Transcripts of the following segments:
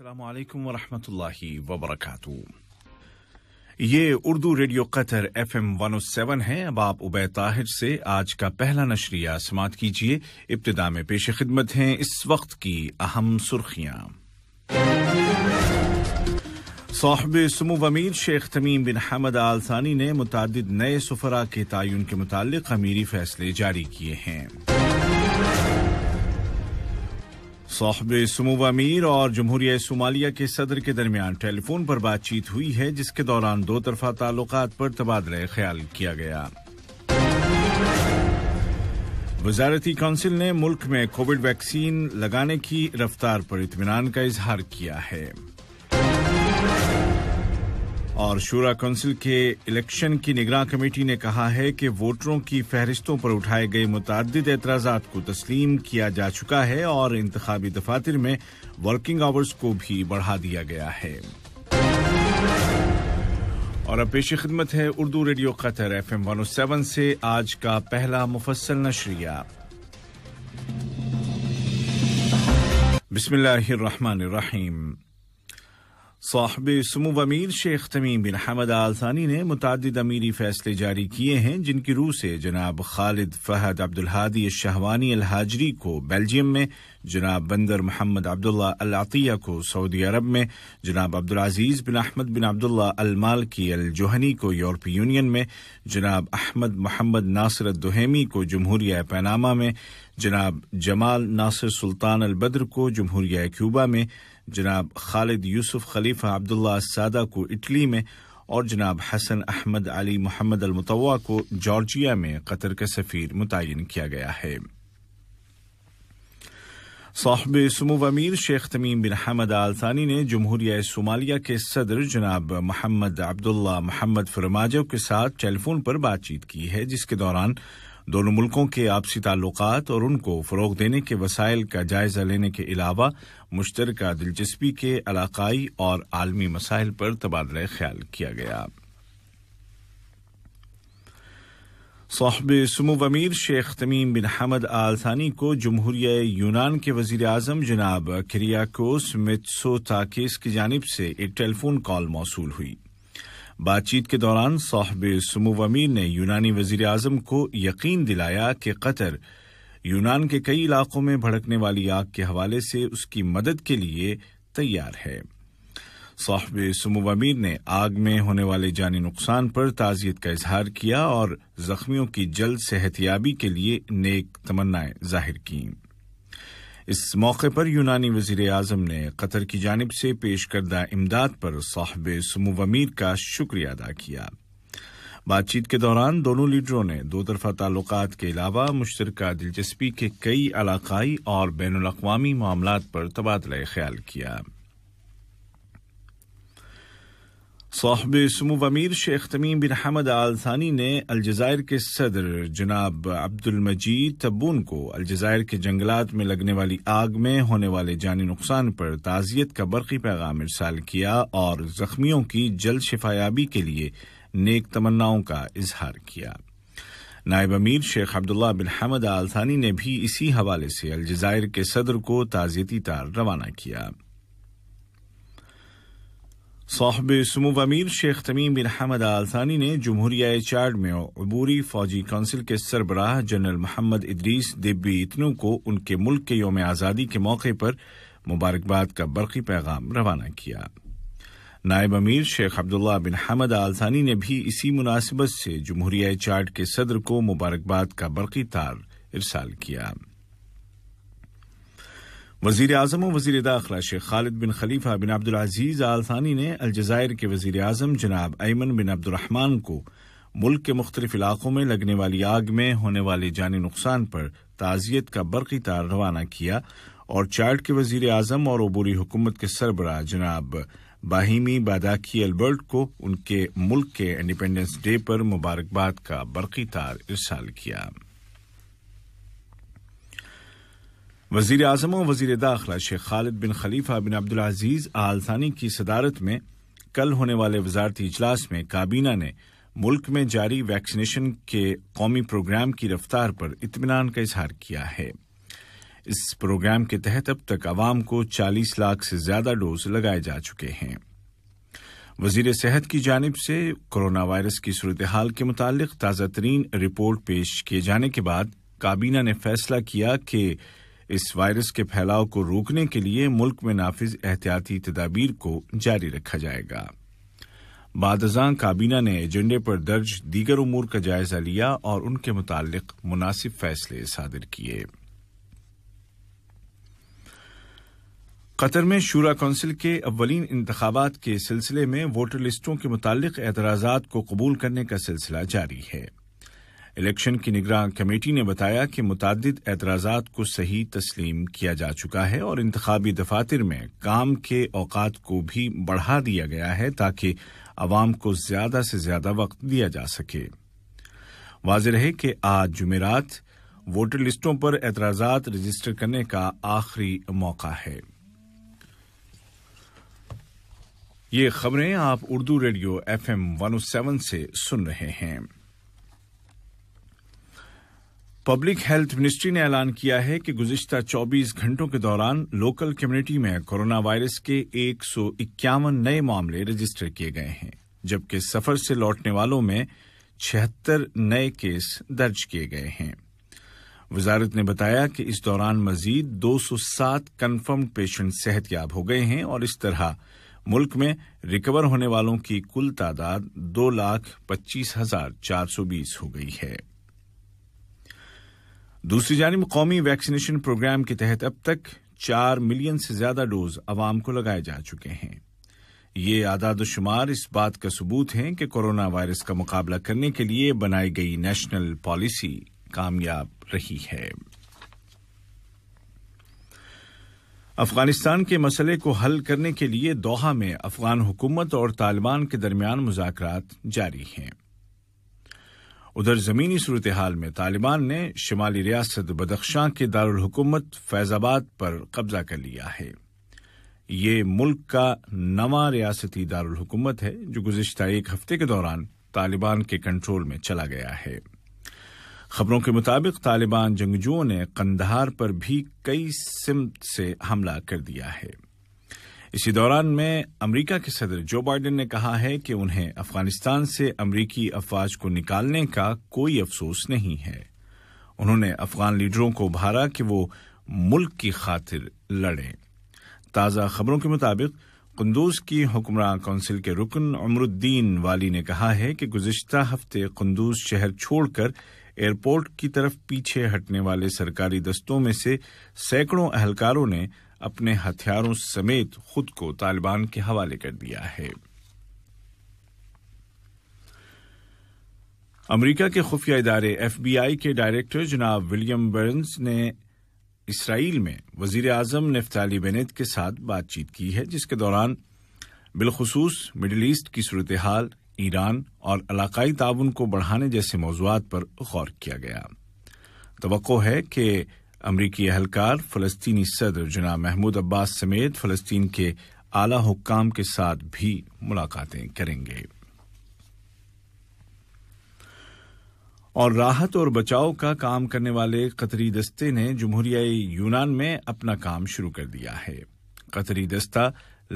अल्लाम वरहमल वबरक ये Urdu radio Qatar F M one seven है अब आप उबैद ताहिर से आज का पहला नशरिया समात कीजिए इब्तदा में पेश खिदमत हैं इस वक्त की अहम सुर्खियाँ साहब समूह अमीर शेख तमीम बिन हमद आल सानी ने मुतद नए सफरा के तयन के मुतालिक अमीरी फैसले जारी किए हैं साहब समूह अमीर और जमहूरिया सोमालिया के सदर के दरमियान टेलीफोन पर बातचीत हुई है जिसके दौरान दो तरफा ताल्लुक पर तबादला ख्याल किया गया वजारती काउंसिल ने मुल्क में कोविड वैक्सीन लगाने की रफ्तार पर इतमान का इजहार किया है और शूरा कौंसिल के इलेक्शन की निगरान कमेटी ने कहा है कि वोटरों की फहरिस्तों पर उठाए गए मुतद एतराज को तस्लीम किया जा चुका है और इंतबी दफातर में वर्किंग आवर्स को भी बढ़ा दिया गया है और अब पेशी खिदमत है Urdu radio Qatar F M one seven से आज का पहला मुफसल नशरिया रहीम साहब समूब अमीर शेख तमीम बिन हमद आल सानी ने मुतद अमीरी फैसले जारी किए हैं जिनकी रूह से जनाब खालिद फहद अब्दुलहादी शाहवानी हाजरी को बेल्जियम में जनाब बंदर मोहम्मद अब्दुल्ला अल अतिया को सऊदी अरब में जनाब अब्दुल अजीज बिन अहमद बिन अब्दुल्ला अल जोहनी को यूरोपीय यूनियन में जनाब अहमद मोहम्मद नासिर दोहमी को जमहूरिया पैनामा में जनाब जमाल नासिर सुल्तान अल बद्र को जमहूरिया क्यूबा में जनाब खालिद यूसुफ खलीफा अब्दुल्ला सादा को इटली में और जनाब हसन अहमद अली मोहम्मद अलमतवा को जॉर्जिया में कतर के सफ़ीर मुतन किया गया है साहब समूव अमीर शेख तमीम बिन हमद आलसानी ने जमहूरिया सोमालिया के सदर जनाब मोहम्मद अब्दुल्ला मोहम्मद फरमाजव के साथ टेलीफोन पर बातचीत की है जिसके दौरान दोनों मुल्कों के आपसी ताल्लुक और उनको फ़रोग देने के वसाइल का जायज़ा लेने के अलावा मुश्तर दिलचस्पी के इलाकई और आलमी मसाइल पर तबादला ख्याल किया गया साहब सुमो अमीर शेख तमीम बिन हमद आलसानी को जमहूरिया यूनान के वजीर अजम जनाब किरियाकोस ताकेस की जानब से एक टेलीफोन कॉल मौसू हुई बातचीत के दौरान साहब समूव अमीर ने यूनानी वजीर अजम को यकीन दिलाया कि कतर यूनान के कई इलाकों में भड़कने वाली आग के हवाले से उसकी मदद के लिए तैयार है साहब समूव अमीर ने आग में होने वाले जानी नुकसान पर ताजियत का इजहार किया और जख्मियों की जल्द सेहतियाबी के लिए नेक तमन्नाएं जाहिर कीं इस मौके पर यूनानी वजीर अजम ने कतर की जानब से पेश करदा इमदाद पर साहब समूव अमीर का शुक्रिया अदा किया बातचीत के दौरान दोनों लीडरों ने दो तरफा ताल्लुक के अलावा मुश्तर दिलचस्पी के कई इलाकाई और बैन अवी मामला पर तबादला ख्याल किया साहब समूह अमीर शेख तमीम बिन हमद आलसानी ने अलजायर के सदर जनाब अब्दुलमजीद तब्बून को अलजायर के जंगलात में लगने वाली आग में होने वाले जानी नुकसान पर ताज़ियत का बरकी पैगाम इरसाल किया और जख्मियों की जल्द शिफायाबी के लिए नेक तमन्नाओं का इजहार किया नायब अमीर शेख अब्दुल्ला बिन हमद आलसानी ने भी इसी हवाले से अलजायर के सदर को ताज़ियती तार रवाना किया साहब समूव अमीर शेख तमीम बिन हमद आल थानी ने जमहूरिया चार्ड में अबूरी फौजी कौंसिल के सरबराह जनरल मोहम्मद इदरीस दिब्बी इतनों को उनके मुल्क के योम आज़ादी के मौके पर मुबारकबाद का बरकी पैगाम रवाना किया नायब अमीर शेख अब्दुल्ला बिन हमद आल थानी ने भी इसी मुनासिबत से जमहूरिया चार्ड के सदर को मुबारकबाद का बरकी तार इरसाल किया वजीर अजम और वजीर दाखिला शेख खालिद बिन खलीफा बिन अब्दुलज़ीज़ आल थानी ने अलजायर के वजीर अजम जनाब ऐमन बिन अब्दुलरहमान को मुल्क के मुख्तलिफ इलाकों में लगने वाली आग में होने वाले जानी नुकसान पर ताज़ियत का बरकी तार रवाना किया और चार्ट के वजीर अजम और अबूरी हुकूमत के सरबराह जनाब बाहिमी बादाकी एल्बर्ट को उनके मुल्क के इंडिपेंडेंस डे पर मुबारकबाद का बरकी तार इरसाल किया वजीर अजम और वजीर दाखिला शेख खालिद बिन खलीफा बिन अब्दुलज़ीज़ आल थानी की सदारत में कल होने वाले वजारती इजलास में काबीना ने मुल्क में जारी वैक्सीनेशन के कौमी प्रोग्राम की रफ्तार पर इतमान का इजहार किया है इस प्रोग्राम के तहत अब तक अवाम को चालीस लाख से ज्यादा डोज लगाए जा चुके हैं वजीर सेहत की जानब से कोरोना वायरस की सूरत हाल के मुतालिक ताज़ा तरीन रिपोर्ट पेश किए जाने के बाद काबीना ने फैसला किया कि इस वायरस के फैलाव को रोकने के लिए मुल्क में नाफिज एहतियाती तदाबीर को जारी रखा जाएगा बादजां काबीना ने एजेंडे पर दर्ज दीगर उमूर का जायजा लिया और उनके मुताल मुनासिब फैसले सादिर किए कतर में शूरा कौंसिल के अवलिन इंतबात के सिलसिले में वोटर लिस्टों के मुतालिक एतराज़ात को कबूल करने का सिलसिला जारी है इलेक्शन की निगरान कमेटी ने बताया कि मुतद एतराज को सही तस्लीम किया जा चुका है और इंतबी दफातर में काम के अवकात को भी बढ़ा दिया गया है ताकि आवाम को ज़्यादा से ज़्यादा वक्त दिया जा सके वाज रहे कि आज जुमेरात वोटर लिस्टों पर एतराज रजिस्टर करने का आखिरी मौका है ये खबरें आप Urdu radio F M one seven से सुन रहे हैं पब्लिक हेल्थ मिनिस्ट्री ने ऐलान किया है कि गुजशत 24 घंटों के दौरान लोकल कम्युनिटी में कोरोना वायरस के एक नए मामले रजिस्टर किए गए हैं जबकि सफर से लौटने वालों में छिहत्तर नए केस दर्ज किए गए हैं वजारत ने बताया कि इस दौरान मजीद 207 कन्फर्म पेशेंट सेहतयाब हो गए हैं और इस तरह मुल्क में रिकवर होने वालों की कुल तादाद दो लाख पच्चीस हजार चार सौ बीस हो गई है दूसरी जानब कौमी वैक्सीनेशन प्रोग्राम के तहत अब तक चार मिलियन से ज्यादा डोज अवाम को लगाए जा चुके हैं ये आदाद शुमार इस बात का सबूत है कि कोरोना वायरस का मुकाबला करने के लिए बनाई गई नेशनल पॉलिसी कामयाब रही है अफगानिस्तान के मसले को हल करने के लिए दोहा में अफगान हुकूमत और तालिबान के दरमियान मुजात जारी हैं उधर जमीनी सूरत हाल में तालिबान ने शुमाली रियासत बदखशां के दारकूमत फैजाबाद पर कब्जा कर लिया है ये मुल्क का नवा रियासती दारकूमत है जो गुजशत एक हफ्ते के दौरान तालिबान के कंट्रोल में चला गया है खबरों के मुताबिक तालिबान जंगजुओं ने कंधार पर भी कई सिमत से हमला कर दिया है इसी दौरान में अमेरिका के सदर जो बाइडेन ने कहा है कि उन्हें अफगानिस्तान से अमेरिकी अफवाज को निकालने का कोई अफसोस नहीं है उन्होंने अफगान लीडरों को उभारा कि वो मुल्क की खातिर लड़ें ताज़ा खबरों के मुताबिक कुंदूज की हुक्मरान कौंसिल के रुकन अमरुद्दीन वाली ने कहा है कि गुजशत हफ्ते कुंदूज शहर छोड़कर एयरपोर्ट की तरफ पीछे हटने वाले सरकारी दस्तों में से सैकड़ों अहलकारों ने अपने हथियारों समेत खुद को तालिबान के हवाले कर दिया है अमेरिका के खुफिया इदारे एफबीआई के डायरेक्टर जनाब विलियम बर्न्स ने इसराइल में वजीर अजम नफ्ताली बेनेत के साथ बातचीत की है जिसके दौरान बिलखसूस मिडल ईस्ट की सूरत हाल ईरान और इलाकई ताउन को बढ़ाने जैसे मौजूद पर गौर किया गया तो है कि अमरीकी एहलकार फ़लस्तनी सदर जना महमूद अब्बास समेत फ़लस्तीन के आला हुक्काम के साथ भी मुलाकातें करेंगे और राहत और बचाव का काम करने वाले कतरी दस्ते ने जमहूरिया यूनान में अपना काम शुरू कर दिया है कतरी दस्ता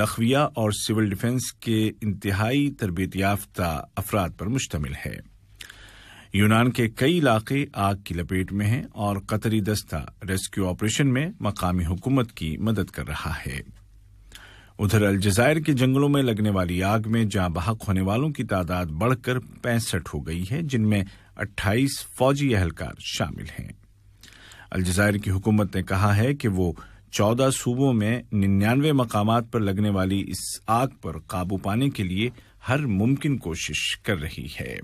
लखविया और सिविल डिफेंस के इंतहाई तरबियत याफ्ता अफराद पर मुश्तमिल है यूनान के कई इलाके आग की लपेट में हैं और कतरी दस्ता रेस्क्यू ऑपरेशन में मकामी हुकूमत की मदद कर रहा है उधर अलजायर के जंगलों में लगने वाली आग में जहां बहक होने वालों की तादाद बढ़कर पैंसठ हो गई है जिनमें 28 फौजी अहलकार शामिल हैं अलजायर की हुकूमत ने कहा है कि वो चौदह सूबों में निन्यानवे मकाम पर लगने वाली इस आग पर काबू पाने के लिए हर मुमकिन कोशिश कर रही है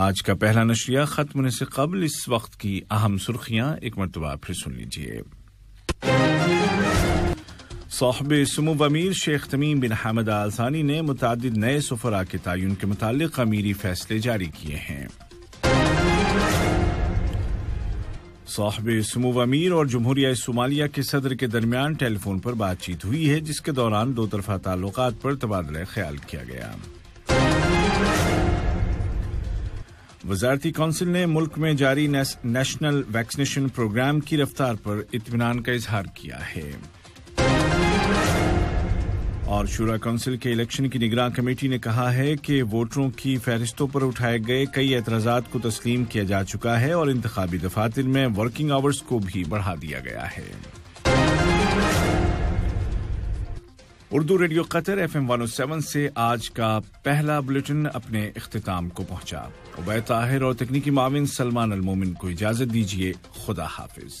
आज का पहला नशरिया खत्म होने से कबल इस वक्त की अहम सुर्खियां एक मरतबा फिर सुन लीजिए साहब समू अमीर शेख तमीम बिन हमद आलसानी ने मुतद नए सफरा के तयन के मुतालिक अमीरी फैसले जारी किए हैं साहब समूह अमीर और जमहूरिया सोमालिया के सदर के दरमियान टेलीफोन पर बातचीत हुई है जिसके दौरान दो तरफा ताल्लुक पर तबादला ख्याल किया गया वजारती काउंसिल ने मुल्क में जारी नेशनल वैक्सीनेशन प्रोग्राम की रफ्तार पर इतमान का इजहार किया है और शुरा कौंसिल के इलेक्शन की निगरान कमेटी ने कहा है कि वोटरों की फहरिस्तों पर उठाए गए कई एतराज़ा को तस्लीम किया जा चुका है और इंतबी दफातर में वर्किंग आवर्स को भी बढ़ा दिया गया है Urdu radio Qatar F M one seven से आज का पहला बुलेटिन अपने अख्ताम को पहुंचा उबैताहिर ताहिर और तकनीकी माविन सलमान अलमोमिन को इजाजत दीजिए खुदा हाफिज़